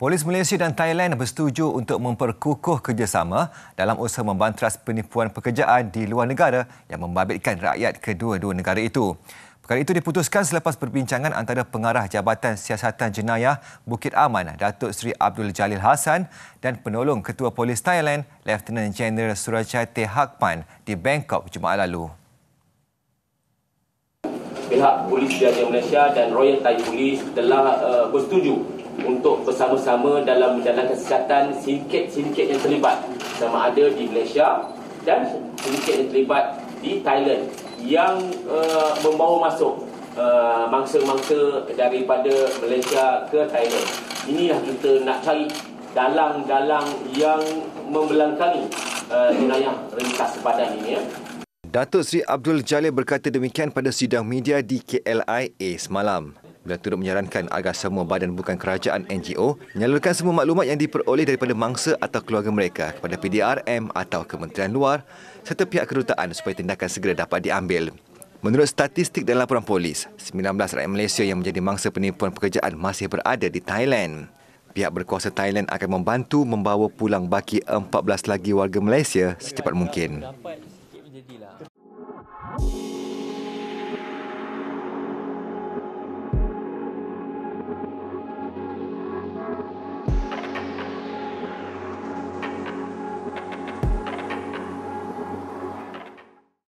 Polis Malaysia dan Thailand bersetuju untuk memperkukuh kerjasama dalam usaha membanteras penipuan pekerjaan di luar negara yang membabitkan rakyat kedua-dua negara itu. Perkara itu diputuskan selepas perbincangan antara pengarah Jabatan Siasatan Jenayah Bukit Aman, Datuk Seri Abdul Jalil Hassan dan penolong Ketua Polis Thailand, Lieutenant General Surajate Hakpan di Bangkok Jumaat lalu. Pihak Polis Jaya Malaysia dan Royal Thai Police telah uh, bersetuju untuk bersama-sama dalam menjalankan siasatan sindiket-sindiket yang terlibat sama ada di Malaysia dan sindiket yang terlibat di Thailand yang uh, membawa masuk uh, mangsa-mangsa daripada Malaysia ke Thailand. Inilah kita nak cari dalang-dalang yang membelangkangi wilayah eh, uh, rentas sempadan ini. Ya. Datuk Sri Abdul Jalil berkata demikian pada sidang media di KLIA semalam. Beliau turut menyarankan agar semua badan bukan kerajaan NGO menyalurkan semua maklumat yang diperoleh daripada mangsa atau keluarga mereka kepada PDRM atau Kementerian Luar serta pihak kedutaan supaya tindakan segera dapat diambil. Menurut statistik dan laporan polis, 19 rakyat Malaysia yang menjadi mangsa penipuan pekerjaan masih berada di Thailand. Pihak berkuasa Thailand akan membantu membawa pulang baki 14 lagi warga Malaysia secepat mungkin.